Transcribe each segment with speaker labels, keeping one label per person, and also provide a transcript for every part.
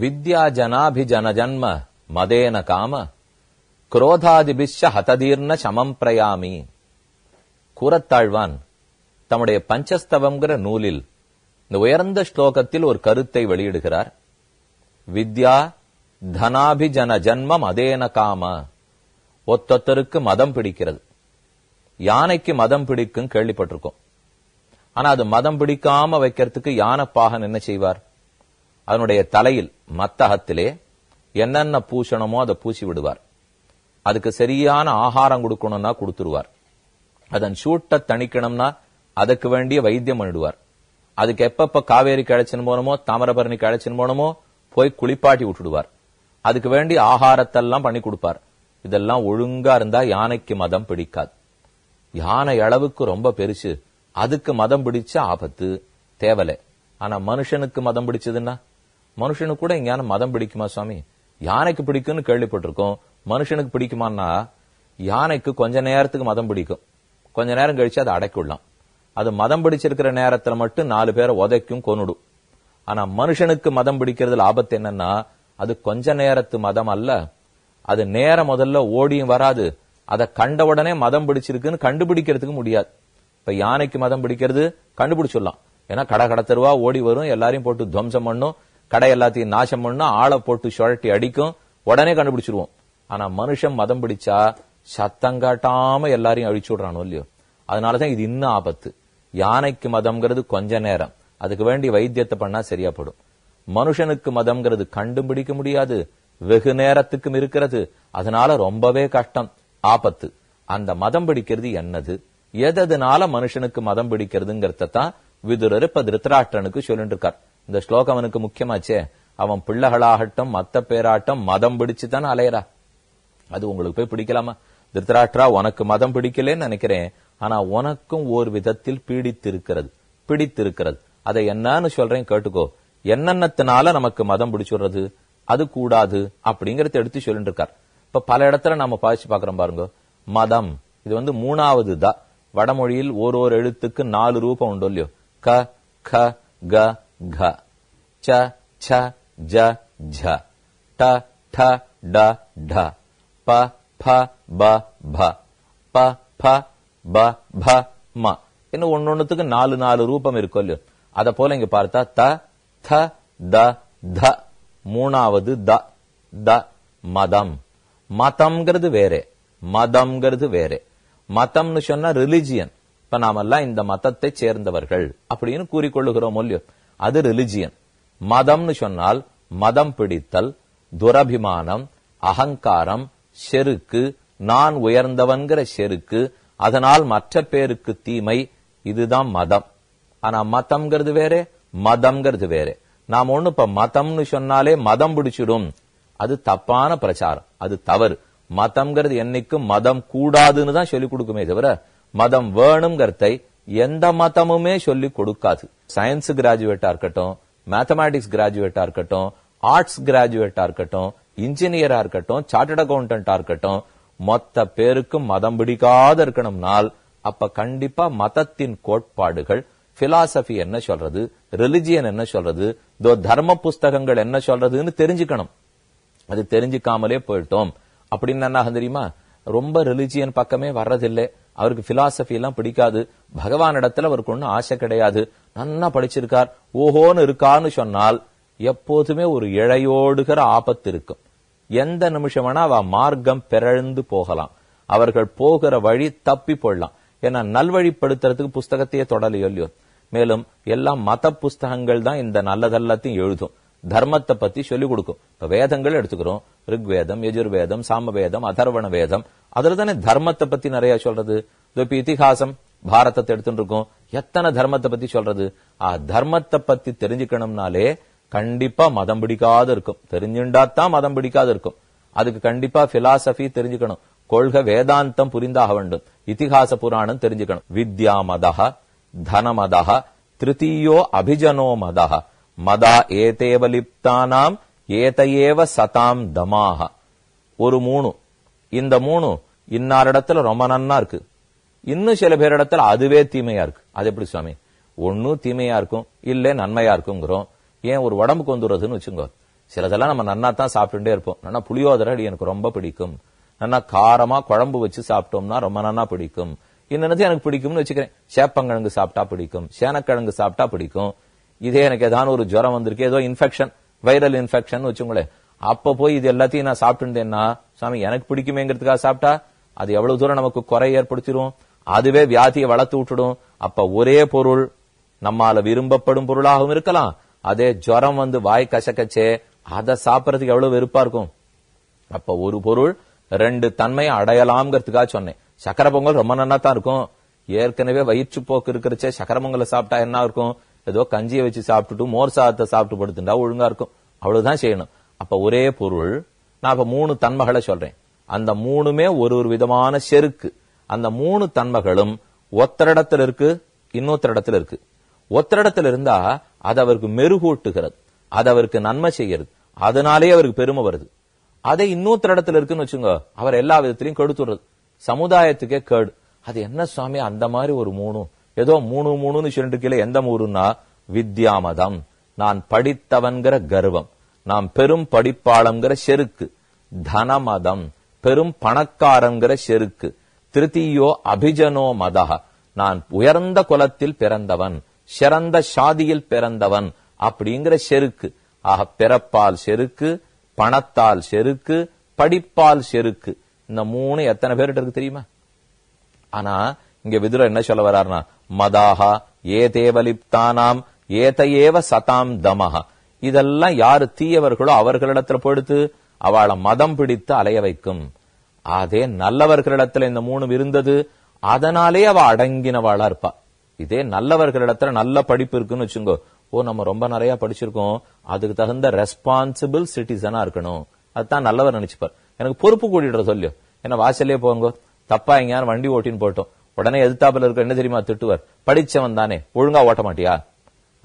Speaker 1: வித்யா ஜனாபி ஜன்ம மதேன காம குரோதாதிபிஷ ஹததீர்ண சமம் பிரயாமி கூறத்தாழ்வான் தம்முடைய பஞ்சஸ்தவம்ங்கிற நூலில் இந்த உயர்ந்த ஸ்லோகத்தில் ஒரு கருத்தை வெளியிடுகிறார் வித்யா தனாபிஜன ஜன்மம் அதேன காம ஒத்தொத்தருக்கு மதம் பிடிக்கிறது யானைக்கு மதம் பிடிக்கும் கேள்விப்பட்டிருக்கோம் ஆனா அது மதம் பிடிக்காம வைக்கிறதுக்கு யானை பாகன் என்ன செய்வார் அதனுடைய தலையில் மத்தகத்திலே என்னென்ன பூஷணமோ அதை பூசி விடுவார் அதுக்கு சரியான ஆகாரம் கொடுக்கணும்னா கொடுத்துருவார் அதன் சூட்ட தணிக்கணும்னா அதுக்கு வேண்டிய வைத்தியம் பண்ணிடுவார் அதுக்கு எப்பப்ப காவேரி கிழச்சின்னு போனமோ தாமிரபரணி கிழச்சின்னு போனமோ போய் குளிப்பாட்டி விட்டுடுவார் அதுக்கு வேண்டி ஆகாரத்தெல்லாம் பண்ணி கொடுப்பார் இதெல்லாம் ஒழுங்கா இருந்தா யானைக்கு மதம் பிடிக்காது யானை அளவுக்கு ரொம்ப பெருசு அதுக்கு மதம் பிடிச்ச ஆபத்து தேவலை ஆனா மனுஷனுக்கு மதம் பிடிச்சதுன்னா மனுஷனுக்கு கூட ஞானம் மதம் பிடிக்குமா சுவாமி யானைக்கு பிடிக்கும்னு கேள்விப்பட்டிருக்கோம் மனுஷனுக்கு பிடிக்குமான்னா யானைக்கு கொஞ்ச நேரத்துக்கு மதம் பிடிக்கும் கொஞ்ச நேரம் கழிச்சு அதை அடக்கிடலாம் அது மதம் பிடிச்சிருக்கிற நேரத்துல மட்டும் நாலு பேரை உதைக்கும் கொன்னுடும் ஆனா மனுஷனுக்கு மதம் பிடிக்கிறதுல ஆபத்து என்னன்னா அது கொஞ்ச நேரத்து மதம் அல்ல அது நேரம் முதல்ல ஓடியும் வராது அதை கண்ட உடனே மதம் பிடிச்சிருக்குன்னு கண்டுபிடிக்கிறதுக்கு முடியாது இப்ப யானைக்கு மதம் பிடிக்கிறது கண்டுபிடிச்சிடலாம் ஏன்னா கடை கடத்தருவா ஓடி வரும் எல்லாரையும் போட்டு துவம்சம் பண்ணும் கடை எல்லாத்தையும் நாசம் பண்ணா ஆளை போட்டு சுழட்டி அடிக்கும் உடனே கண்டுபிடிச்சிருவோம் ஆனா மனுஷன் மதம் பிடிச்சா சத்தம் காட்டாம எல்லாரையும் அழிச்சு விடுறானோ இல்லையோ அதனாலதான் இது இன்னும் ஆபத்து யானைக்கு மதம்ங்கிறது கொஞ்ச நேரம் அதுக்கு வேண்டி வைத்தியத்தை பண்ணா சரியா படும் மனுஷனுக்கு மதம்ங்கிறது கண்டுபிடிக்க முடியாது வெகு நேரத்துக்கும் இருக்கிறது அதனால ரொம்பவே கஷ்டம் ஆபத்து அந்த மதம் பிடிக்கிறது என்னது எததுனால மனுஷனுக்கு மதம் பிடிக்கிறதுங்கிறத தான் விதுரர் இப்ப திருத்தராஷ்டனுக்கு சொல்லிட்டு இருக்கார் இந்த ஸ்லோகம் அவனுக்கு முக்கியமாச்சே அவன் பிள்ளைகளாகட்டும் மத்த பேராட்டம் மதம் பிடிச்சுதான் அலையறா அது உங்களுக்கு போய் பிடிக்கலாமா திருத்தராட்டரா உனக்கு மதம் பிடிக்கலன்னு நினைக்கிறேன் ஆனா உனக்கும் ஒரு விதத்தில் பீடித்திருக்கிறது பிடித்திருக்கிறது அதை என்னன்னு சொல்றேன் கேட்டுக்கோ என்னென்னத்தினால நமக்கு மதம் பிடிச்சுடுறது அது கூடாது அப்படிங்கறத எடுத்து சொல்லிட்டு இருக்கார் இப்ப பல இடத்துல நம்ம பாதிச்சு பாக்குறோம் பாருங்க மதம் இது வந்து மூணாவது தான் வடமொழியில் ஒரு ஒரு எழுத்துக்கு நாலு ரூபம் உண்டு இல்லையோ க க க ಘ ಚ ಛ ಜ ಝ ಟ ಠ ಡ ಢ ಪ ಫ ಬ ಭ ப ப ப ப ம என்ன ஒன்னொன்னுத்துக்கு நாலு நாலு ரூபம் இருக்கும் இல்லையோ போல இங்க பார்த்தா த த த த மூணாவது த த மதம் மதம்ங்கிறது வேற மதம்ங்கிறது வேற மதம்னு சொன்னா ரிலிஜியன் இப்ப நாமெல்லாம் இந்த மதத்தை சேர்ந்தவர்கள் அப்படின்னு கூறிக்கொள்ளுகிறோம் இல்லையோ அது ரிலிஜியன் மதம்னு சொன்னால் மதம் பிடித்தல் துரபிமானம் அகங்காரம் செருக்கு நான் உயர்ந்தவன்கிற செருக்கு அதனால் மற்ற பேருக்கு தீமை இதுதான் மதம் ஆனா மதம்ங்கிறது வேற மதம்ங்கிறது வேற நாம் ஒண்ணு இப்ப மதம்னு சொன்னாலே மதம் பிடிச்சிடும் அது தப்பான பிரச்சாரம் அது தவறு மதம்ங்கிறது என்னைக்கும் மதம் கூடாதுன்னு தான் சொல்லிக் கொடுக்குமே தவிர மதம் வேணுங்கிறதை எந்த மதமுமே சொல்லி கொடுக்காது சயின்ஸ் கிராஜுவேட்டா இருக்கட்டும் மேத்தமேட்டிக்ஸ் கிராஜுவேட்டா இருக்கட்டும் ஆர்ட்ஸ் கிராஜுவேட்டா இருக்கட்டும் இன்ஜினியரா இருக்கட்டும் சார்ட்டர்ட் அக்கௌண்டா இருக்கட்டும் மொத்த பேருக்கும் மதம் பிடிக்காத இருக்கணும்னால் அப்ப கண்டிப்பா மதத்தின் கோட்பாடுகள் பிலாசபி என்ன சொல்றது ரிலிஜியன் என்ன சொல்றது இதோ தர்ம புஸ்தகங்கள் என்ன சொல்றதுன்னு தெரிஞ்சுக்கணும் அது தெரிஞ்சுக்காமலே போயிட்டோம் அப்படின்னு என்ன தெரியுமா ரொம்ப ரிலிஜியன் பக்கமே வர்றதில்லை அவருக்கு பிலாசபி எல்லாம் பிடிக்காது பகவான் இடத்துல அவருக்கு ஒன்றும் ஆசை கிடையாது நன்னா படிச்சிருக்கார் ஓஹோன்னு இருக்கான்னு சொன்னால் எப்போதுமே ஒரு இழையோடுகிற ஆபத்து இருக்கும் எந்த நிமிஷம் வேணா அவ மார்க்கம் பிறழ்ந்து போகலாம் அவர்கள் போகிற வழி தப்பி போடலாம் ஏன்னா நல்வழிப்படுத்துறதுக்கு புஸ்தகத்தையே தொடலையோ இல்லையோ மேலும் எல்லாம் மத புஸ்தகங்கள் தான் இந்த நல்லதெல்லாத்தையும் எழுதும் தர்மத்தை பத்தி சொல்லிக் கொடுக்கும் இப்ப வேதங்கள் எடுத்துக்கிறோம் ரிக்வேதம் எஜுர்வேதம் சாமவேதம் அதர்வண வேதம் அதுல தானே தர்மத்தை பத்தி நிறைய சொல்றது இப்ப இத்திஹாசம் பாரதத்தை எடுத்துட்டு இருக்கோம் எத்தனை தர்மத்தை பத்தி சொல்றது ஆ தர்மத்தை பத்தி தெரிஞ்சுக்கணும்னாலே கண்டிப்பா மதம் பிடிக்காத இருக்கும் தெரிஞ்சுண்டாத்தான் மதம் பிடிக்காத இருக்கும் அதுக்கு கண்டிப்பா பிலாசபி தெரிஞ்சுக்கணும் கொள்கை வேதாந்தம் புரிந்தாக வேண்டும் இத்திகாச புராணம் தெரிஞ்சுக்கணும் வித்யா மதஹ தனமதஹ திருத்தீயோ அபிஜனோ மதஹ மதா ஏதேவ ஏதையேவ சதாம் தமாக ஒரு மூணு இந்த மூணு இன்னாரிடத்துல ரொம்ப நன்னா இருக்கு இன்னும் சில பேரிடத்தில் அதுவே தீமையா இருக்கு அது எப்படி சுவாமி ஒன்னும் தீமையா இருக்கும் இல்ல நன்மையா இருக்குங்கிறோம் ஏன் ஒரு உடம்புக்கு வந்துடுறதுன்னு வச்சுங்க சிலதெல்லாம் நம்ம நன்னா தான் சாப்பிட்டுட்டே இருப்போம் நல்லா புளியோதரை எனக்கு ரொம்ப பிடிக்கும் நல்லா காரமா குழம்பு வச்சு சாப்பிட்டோம்னா ரொம்ப நன்னா பிடிக்கும் என்னென்னது எனக்கு பிடிக்கும்னு வச்சுக்கிறேன் சேப்பங்கிழங்கு சாப்பிட்டா பிடிக்கும் சேனக்கிழங்கு சாப்பிட்டா பிடிக்கும் இதே எனக்கு ஏதாவது ஒரு ஜுரம் வந்திருக்கு ஏதோ இன்ஃபெக்ஷன் வைரல் இன்ஃபெக்ஷன் வச்சுங்களேன் அப்ப போய் இது எல்லாத்தையும் நான் சாப்பிட்டுட்டேன்னா சாமி எனக்கு பிடிக்குமேங்கிறதுக்காக சாப்பிட்டா அது எவ்வளவு தூரம் நமக்கு குறை ஏற்படுத்திடுவோம் அதுவே வியாதியை வளர்த்து விட்டுடும் அப்ப ஒரே பொருள் நம்மால விரும்பப்படும் பொருளாகவும் இருக்கலாம் அதே ஜுரம் வந்து வாய் கசக்கச்சே அதை சாப்பிடறதுக்கு எவ்வளவு வெறுப்பா இருக்கும் அப்ப ஒரு பொருள் ரெண்டு தன்மையை அடையலாம்ங்கிறதுக்காக சொன்னேன் சக்கரை பொங்கல் ரொம்ப நன்னா தான் இருக்கும் ஏற்கனவே வயிற்று போக்கு இருக்கிறச்சே சக்கர பொங்கலை சாப்பிட்டா என்ன இருக்கும் ஏதோ கஞ்சியை வச்சு சாப்பிட்டுட்டு மோர் சாதத்தை சாப்பிட்டு படுத்துட்டா ஒழுங்கா இருக்கும் அவ்வளவுதான் செய்யணும் அப்ப ஒரே பொருள் நான் இப்ப மூணு தன்மைகளை சொல்றேன் அந்த மூணுமே ஒரு ஒரு விதமான செருக்கு அந்த மூணு தன்மைகளும் ஒத்தரிடத்தில் இருக்கு இன்னொத்தரிடத்தில் இருக்கு ஒத்தரிடத்தில் இருந்தா அது அவருக்கு மெருகூட்டுகிறது அது அவருக்கு நன்மை செய்யறது அதனாலேயே அவருக்கு பெருமை வருது அதை இன்னொருத்தர் இடத்துல இருக்குன்னு வச்சுங்க அவர் எல்லா விதத்திலையும் கெடுத்துடுறது சமுதாயத்துக்கே கேடு அது என்ன சுவாமி அந்த மாதிரி ஒரு மூணு ஏதோ மூணு மூணுன்னு சொல்லிட்டு கீழே எந்த மூணுன்னா வித்யாமதம் நான் படித்தவன்கிற கர்வம் நாம் பெரும் படிப்பாளங்கிற செருக்கு தனமதம் பெரும் பணக்காரங்கிற செருக்கு திருத்தீயோ அபிஜனோ மதக நான் உயர்ந்த குலத்தில் பிறந்தவன் சிறந்த சாதியில் பிறந்தவன் அப்படிங்கிற செருக்கு ஆக பிறப்பால் செருக்கு பணத்தால் செருக்கு படிப்பால் செருக்கு இந்த மூணு எத்தனை பேர்கிட்ட இருக்கு தெரியுமா ஆனா இங்க விதுர என்ன சொல்ல வர்றாருனா மதாகா ஏ தேவலிப்தானாம் ஏதையேவ சதாம் தமஹா இதெல்லாம் யாரு தீயவர்களோ அவர்களிடத்துல போடுத்து அவளை மதம் பிடித்து அலைய வைக்கும் அதே நல்லவர்களிடத்துல இந்த மூணும் இருந்தது அதனாலே அவ அடங்கினவாளா இருப்பா இதே நல்லவர்களிடத்துல நல்ல படிப்பு இருக்குன்னு வச்சுங்கோ ஓ நம்ம ரொம்ப நிறைய படிச்சிருக்கோம் அதுக்கு தகுந்த ரெஸ்பான்சிபிள் சிட்டிசனா இருக்கணும் அதுதான் நல்லவர் நினைச்சுப்பார் எனக்கு பொறுப்பு கூட்டிட்டு சொல்லியோ என்ன வாசல்லே போங்க தப்பா எங்கேயாரும் வண்டி ஓட்டின்னு போட்டோம் உடனே எதிர்த்தாப்புல இருக்க என்ன தெரியுமா திட்டுவார் படிச்சவன் தானே ஒழுங்கா ஓட்ட மாட்டியா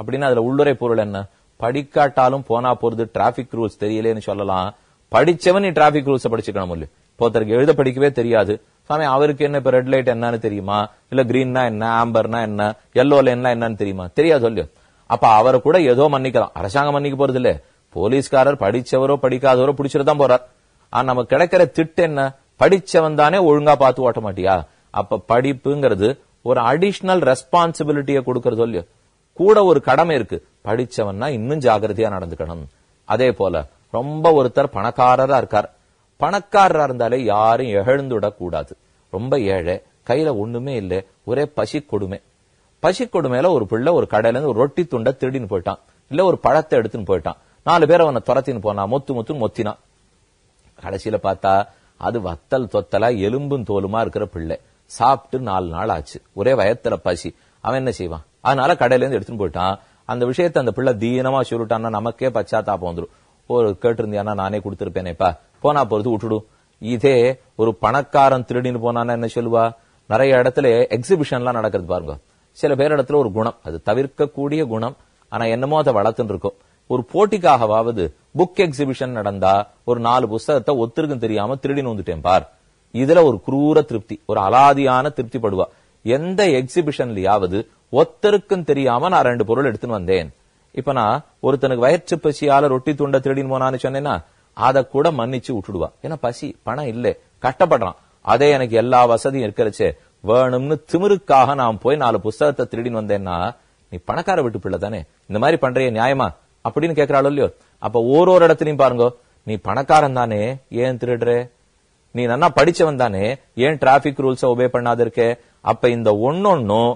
Speaker 1: அப்படின்னு அதுல உள்ளுரை பொருள் என்ன படிக்காட்டாலும் போனா போறது டிராபிக் ரூல்ஸ் தெரியலேன்னு சொல்லலாம் படிச்சவன் நீ டிராபிக் ரூல்ஸ் படிச்சுக்கணும் இல்லையா ஒருத்தருக்கு எழுத படிக்கவே தெரியாது சாமி அவருக்கு என்ன இப்ப ரெட் லைட் என்னன்னு தெரியுமா இல்ல கிரீன்னா என்ன ஆம்பர்னா என்ன எல்லோல என்ன என்னன்னு தெரியுமா தெரியாது சொல்லியோ அப்ப அவரை கூட ஏதோ மன்னிக்கலாம் அரசாங்கம் மன்னிக்க போறது இல்ல போலீஸ்காரர் படிச்சவரோ படிக்காதவரோ பிடிச்சிருதான் போறார் ஆனா நமக்கு கிடைக்கிற திட்டம் என்ன படிச்சவன் தானே ஒழுங்கா பார்த்து ஓட்ட மாட்டியா அப்ப படிப்புங்கிறது ஒரு அடிஷனல் ரெஸ்பான்சிபிலிட்டியை கொடுக்கறது இல்லையோ கூட ஒரு கடமை இருக்கு படிச்சவன்னா இன்னும் ஜாகிரதையா நடந்துக்கணும் அதே போல ரொம்ப ஒருத்தர் பணக்காரரா இருக்கார் பணக்காரரா இருந்தாலே யாரும் விடக்கூடாது ரொம்ப ஏழை கையில ஒண்ணுமே இல்ல ஒரே பசி கொடுமை பசி கொடுமையில ஒரு பிள்ளை ஒரு கடையில இருந்து ஒரு ரொட்டி துண்டை திருடின்னு போயிட்டான் இல்ல ஒரு பழத்தை எடுத்துன்னு போயிட்டான் நாலு பேர் அவனை துரத்தின்னு போனா மொத்து மொத்துன்னு மொத்தினான் கடைசியில பார்த்தா அது வத்தல் தொத்தலா எலும்பும் தோலுமா இருக்கிற பிள்ளை சாப்பிட்டு நாலு நாள் ஆச்சு ஒரே வயத்துல பசி அவன் என்ன செய்வான் அதனால கடையில இருந்து எடுத்துன்னு போயிட்டான் அந்த விஷயத்த அந்த பிள்ளை தீனமா சொல்லிட்டான்னா நமக்கே பச்சாத்தாப்பம் வந்துடும் போ கேட்டிருந்தியானா நானே கொடுத்திருப்பேனேப்பா போனா போறது விட்டுடு இதே ஒரு பணக்காரன் திருடின்னு போனானா என்ன சொல்லுவா நிறைய இடத்துல எக்ஸிபிஷன்லாம் நடக்கிறது பாருங்க சில பேர் இடத்துல ஒரு குணம் அது தவிர்க்கக்கூடிய குணம் ஆனா என்னமோ அதை வளர்த்துன்னு இருக்கும் ஒரு போட்டிக்காகவாவது புக் எக்ஸிபிஷன் நடந்தா ஒரு நாலு புஸ்தகத்தை ஒத்துருக்கும் தெரியாம திருடின்னு வந்துட்டேன் பார் இதுல ஒரு குரூர திருப்தி ஒரு அலாதியான திருப்தி படுவா எந்த எக்ஸிபிஷன்லயாவது ஒத்தருக்கும் தெரியாம நான் ரெண்டு பொருள் எடுத்துன்னு வந்தேன் இப்ப நான் ஒருத்தனுக்கு வயிற்று பசியால ரொட்டி துண்ட திருடின்னு போனான்னு சொன்னேன்னா அதை கூட மன்னிச்சு விட்டுடுவா ஏன்னா பசி பணம் இல்ல கட்டப்படுறான் அதே எனக்கு எல்லா வசதியும் இருக்கிறச்சு வேணும்னு திமிருக்காக நான் போய் நாலு புஸ்தகத்தை திருடின்னு வந்தேன்னா நீ பணக்கார விட்டு பிள்ளை தானே இந்த மாதிரி பண்றிய நியாயமா அப்படின்னு கேட்கிறாள் இல்லையோ அப்ப ஒரு ஒரு இடத்துலயும் பாருங்க நீ பணக்காரன் தானே ஏன் திருடுற நீ நல்லா படிச்சவன் தானே ஏன் டிராபிக் ரூல்ஸ் ஒபே பண்ணாத இருக்க அப்ப இந்த ஒன்னொன்னும்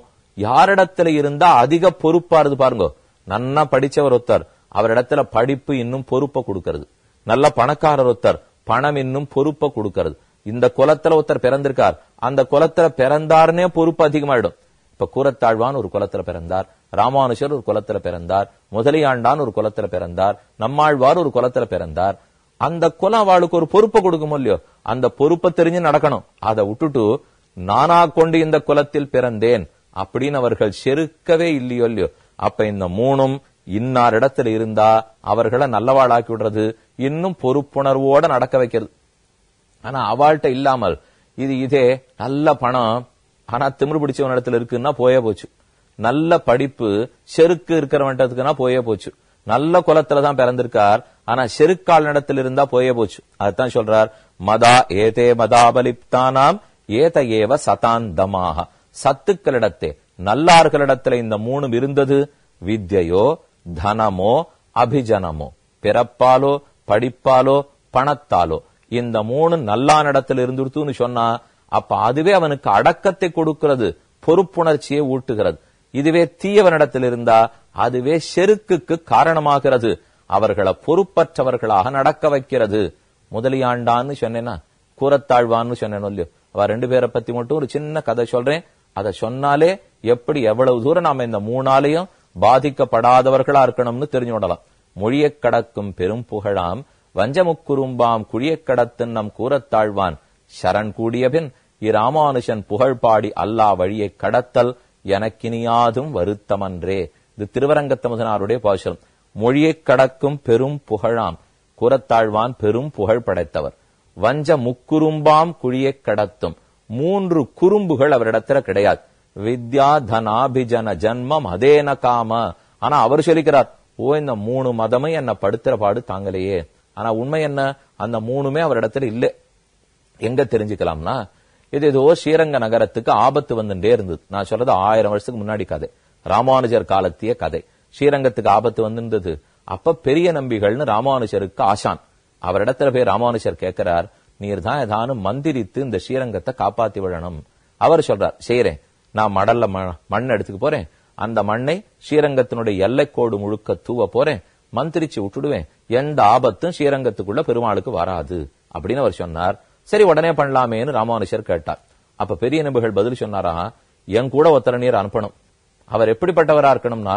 Speaker 1: யாரிடத்துல இருந்தா அதிக பொறுப்பாருது பாருங்க நன்னா படிச்சவர் ஒருத்தர் அவரிடத்துல படிப்பு இன்னும் பொறுப்பை கொடுக்கறது நல்ல பணக்காரர் ஒருத்தர் பணம் இன்னும் பொறுப்பை கொடுக்கறது இந்த குலத்துல ஒருத்தர் பிறந்திருக்கார் அந்த குலத்துல பிறந்தார்னே பொறுப்பு அதிகமாயிடும் இப்ப கூரத்தாழ்வான் ஒரு குலத்துல பிறந்தார் ராமானுஷர் ஒரு குலத்துல பிறந்தார் முதலியாண்டான் ஒரு குலத்துல பிறந்தார் நம்மாழ்வார் ஒரு குலத்துல பிறந்தார் அந்த குலம் அவளுக்கு ஒரு பொறுப்பை கொடுக்கும் இல்லையோ அந்த பொறுப்பை தெரிஞ்சு நடக்கணும் அதை விட்டுட்டு நானா கொண்டு இந்த குலத்தில் பிறந்தேன் அப்படின்னு அவர்கள் செருக்கவே இல்லையோ இல்லையோ அப்ப இந்த மூணும் இன்னார் இடத்துல இருந்தா அவர்களை நல்லவாளாக்கி விடுறது இன்னும் பொறுப்புணர்வோட நடக்க வைக்கிறது ஆனா அவள்கிட்ட இல்லாமல் இது இதே நல்ல பணம் ஆனா திமிரு பிடிச்சவன் இடத்துல இருக்குன்னா போயே போச்சு நல்ல படிப்பு செருக்கு இருக்கிறவன்ட்டதுக்குன்னா போயே போச்சு நல்ல குலத்துல தான் பிறந்திருக்கார் ஆனா செருக்கால் இடத்துல இருந்தா போயே போச்சு அதுதான் சொல்றார் மதா ஏதே மதாபலிப்தானாம் ஏத ஏவ சதாந்தமாக சத்துக்களிடத்தே நல்லார்களிடத்துல இந்த மூணும் இருந்தது வித்தியோ தனமோ அபிஜனமோ பிறப்பாலோ படிப்பாலோ பணத்தாலோ இந்த மூணு நல்லா நடத்தில் இருந்துடுத்துன்னு சொன்னா அப்ப அதுவே அவனுக்கு அடக்கத்தை கொடுக்கிறது பொறுப்புணர்ச்சியை ஊட்டுகிறது இதுவே தீயவனிடத்தில் இருந்தா அதுவே செருக்குக்கு காரணமாகிறது அவர்களை பொறுப்பற்றவர்களாக நடக்க வைக்கிறது முதலியாண்டான்னு சொன்னேன்னா கூறத்தாழ்வான்னு சொன்னேன் இல்லையோ அவ ரெண்டு பேரை பத்தி மட்டும் ஒரு சின்ன கதை சொல்றேன் அதை சொன்னாலே எப்படி எவ்வளவு தூரம் நாம இந்த மூணாலையும் பாதிக்கப்படாதவர்களா இருக்கணும்னு தெரிஞ்சு கொள்ளலாம் மொழியை கடக்கும் பெரும் புகழாம் வஞ்சமுக்குறும்பாம் குழியக் கடத்தின் நம் கூறத்தாழ்வான் சரண் கூடியபின் இராமானுஷன் புகழ் பாடி அல்லா வழியை கடத்தல் எனக்கினியாதும் வருத்தமன்றே இது திருவரங்கத்தமுதனாருடைய பாசுரம் மொழியை கடக்கும் பெரும் புகழாம் கூறத்தாழ்வான் பெரும் புகழ் படைத்தவர் வஞ்ச முக்குறும்பாம் குழியை கடத்தும் மூன்று குறும்புகள் அவரிடத்துல கிடையாது வித்யா தனாபிஜன ஜன்மம் அதேன காம ஆனா அவர் சொல்லிக்கிறார் ஓ இந்த மூணு மதமும் என்ன படுத்துற பாடு தாங்கலையே ஆனா உண்மை என்ன அந்த மூணுமே அவர் இடத்துல இல்லை எங்க தெரிஞ்சுக்கலாம்னா இது ஏதோ ஸ்ரீரங்க நகரத்துக்கு ஆபத்து வந்துட்டே இருந்தது நான் சொல்றது ஆயிரம் வருஷத்துக்கு முன்னாடி கதை ராமானுஜர் காலத்திய கதை ஸ்ரீரங்கத்துக்கு ஆபத்து வந்திருந்தது அப்ப பெரிய நம்பிகள்னு ராமானுஜருக்கு ஆசான் அவரிடத்துல போய் ராமானுஜர் கேட்கிறார் நீர் தான் ஏதானும் மந்திரித்து இந்த ஸ்ரீரங்கத்தை காப்பாத்தி விடணும் அவர் சொல்றார் செய்யறேன் நான் மடல்ல மண் எடுத்துக்க போறேன் அந்த மண்ணை ஸ்ரீரங்கத்தினுடைய எல்லைக்கோடு முழுக்க தூவ போறேன் மந்திரிச்சு விட்டுடுவேன் எந்த ஆபத்தும் ஸ்ரீரங்கத்துக்குள்ள பெருமாளுக்கு வராது அப்படின்னு அவர் சொன்னார் சரி உடனே பண்ணலாமேன்னு ராமானுஷர் கேட்டார் அப்ப பெரிய நபுகள் பதில் சொன்னாரா என் கூட ஒத்தர நீர் அனுப்பணும் அவர் எப்படிப்பட்டவரா இருக்கணும்னா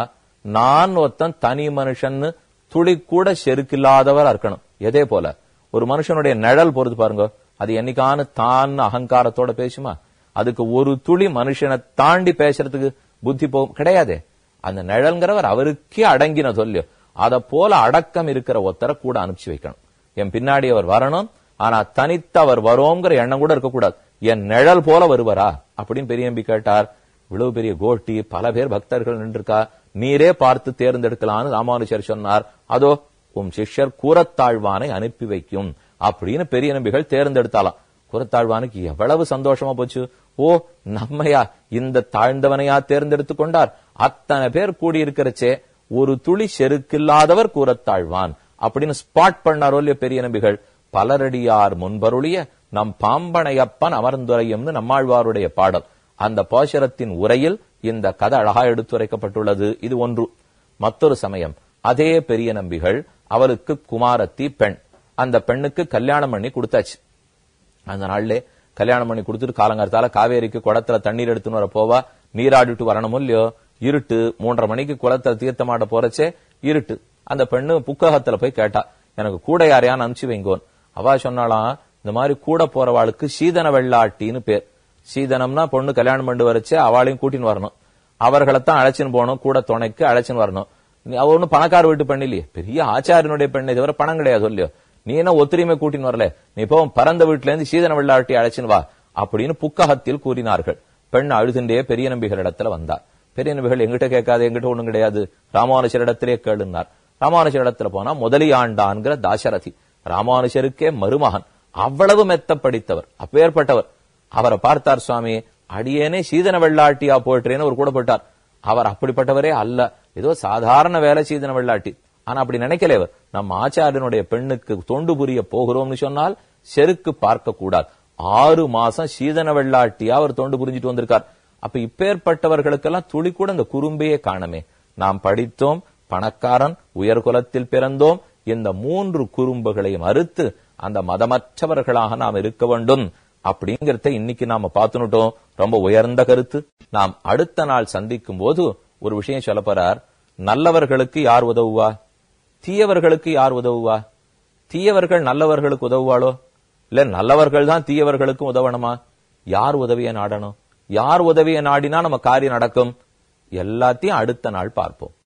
Speaker 1: நான் ஒத்தன் தனி மனுஷன்னு துளி கூட செருக்கில்லாதவரா இருக்கணும் எதே போல ஒரு மனுஷனுடைய நிழல் பொறுத்து பாருங்க அது என்னைக்கான தான் அகங்காரத்தோட பேசுமா அதுக்கு ஒரு துளி மனுஷனை தாண்டி பேசுறதுக்கு புத்தி போ கிடையாதே அந்த நிழல்ங்கிறவர் அவருக்கே அடங்கின சொல்லியோ அத போல அடக்கம் இருக்கிற ஒத்தரை கூட அனுப்பிச்சு வைக்கணும் என் பின்னாடி அவர் வரணும் ஆனா தனித்து அவர் வரோங்கிற எண்ணம் கூட இருக்கக்கூடாது என் நிழல் போல வருவாரா அப்படின்னு பெரியம்பி கேட்டார் இவ்வளவு பெரிய கோட்டி பல பேர் பக்தர்கள் நின்றுருக்கா நீரே பார்த்து தேர்ந்தெடுக்கலான்னு ராமானுஜர் சொன்னார் அதோ உம் சிஷ்யர் கூறத்தாழ்வானை அனுப்பி வைக்கும் அப்படின்னு பெரிய நம்பிகள் தேர்ந்தெடுத்தாலாம் குரத்தாழ்வானுக்கு எவ்வளவு சந்தோஷமா போச்சு ஓ நம்மையா இந்த தாழ்ந்தவனையா தேர்ந்தெடுத்து கொண்டார் அத்தனை பேர் கூடியிருக்கிறச்சே ஒரு துளி செருக்கில்லாதவர் கூறத்தாழ்வான் அப்படின்னு ஸ்பாட் பண்ணாரோ இல்லையோ பெரிய நம்பிகள் பலரடியார் முன்பருளிய நம் பாம்பனையப்பன் அமர்ந்துரையும் நம்மாழ்வாருடைய பாடல் அந்த போஷரத்தின் உரையில் இந்த கதை அழகா எடுத்துரைக்கப்பட்டுள்ளது இது ஒன்று மற்றொரு சமயம் அதே பெரிய நம்பிகள் அவளுக்கு குமாரத்தி பெண் அந்த பெண்ணுக்கு கல்யாணம் பண்ணி கொடுத்தாச்சு அந்த நாள்ல கல்யாணம் பண்ணி கொடுத்துட்டு காலங்கார்த்தால காவேரிக்கு குடத்துல தண்ணீர் எடுத்துன்னு வர போவா நீராடிட்டு வரணும் இல்லையோ இருட்டு மூன்றரை மணிக்கு குளத்துல மாட்ட போறச்சே இருட்டு அந்த பெண்ணு புக்ககத்துல போய் கேட்டா எனக்கு கூட யாரையான அனுப்பிச்சு வைங்கோன் அவா சொன்னாலாம் இந்த மாதிரி கூட போறவாளுக்கு சீதன வெள்ளாட்டின்னு பேர் சீதனம்னா பொண்ணு கல்யாணம் பண்ணி வரச்சு அவளையும் கூட்டின்னு வரணும் அவர்களைத்தான் அழைச்சின்னு போகணும் கூட துணைக்கு அழைச்சின்னு வரணும் அவ ஒன்னும் பணக்கார வீட்டு பெண் இல்லையே பெரிய ஆச்சாரியனுடைய பெண்ணை தவிர பணம் கிடையாது இல்லையோ நீ என்ன ஒத்துரிமை கூட்டின்னு வரல நீ இப்பவும் பறந்த வீட்டுல இருந்து சீதன வெள்ளாட்டி அழைச்சின்னு வா அப்படின்னு புக்ககத்தில் கூறினார்கள் பெண் அழுதுண்டே பெரிய இடத்துல வந்தார் பெரிய நம்பிகள் எங்கிட்ட கேட்காது எங்கிட்ட ஒண்ணும் கிடையாது இடத்திலே கேளுனார் ராமானுஜர் இடத்துல போனா முதலியாண்டான்கிற தாசரதி ராமானுஜருக்கே மருமகன் அவ்வளவு மெத்த படித்தவர் அப்பேற்பட்டவர் அவரை பார்த்தார் சுவாமி அடியேனே சீதன வெள்ளாட்டியா போயிட்டேன்னு அவர் கூட போட்டார் அவர் அப்படிப்பட்டவரே அல்ல ஏதோ சாதாரண வேலை சீதன வெள்ளாட்டி ஆனா அப்படி நினைக்கல நம் ஆச்சாரியனுடைய பெண்ணுக்கு தொண்டு புரிய போகிறோம்னு சொன்னால் செருக்கு பார்க்க கூடாது ஆறு மாசம் சீதன வெள்ளாட்டியா அவர் தொண்டு புரிஞ்சிட்டு வந்திருக்கார் அப்ப இப்பேற்பட்டவர்களுக்கெல்லாம் துளி கூட இந்த குறும்பையே காணமே நாம் படித்தோம் பணக்காரன் உயர்குலத்தில் பிறந்தோம் இந்த மூன்று குறும்புகளையும் அறுத்து அந்த மதமற்றவர்களாக நாம் இருக்க வேண்டும் அப்படிங்கறத இன்னைக்கு நாம பார்த்துனுட்டோம் ரொம்ப உயர்ந்த கருத்து நாம் அடுத்த நாள் சந்திக்கும் போது ஒரு விஷயம் சொல்ல போறார் நல்லவர்களுக்கு யார் உதவுவா தீயவர்களுக்கு யார் உதவுவா தீயவர்கள் நல்லவர்களுக்கு உதவுவாளோ இல்ல நல்லவர்கள் தான் தீயவர்களுக்கும் உதவணுமா யார் உதவிய நாடணும் யார் உதவிய நாடினா நம்ம காரியம் நடக்கும் எல்லாத்தையும் அடுத்த நாள் பார்ப்போம்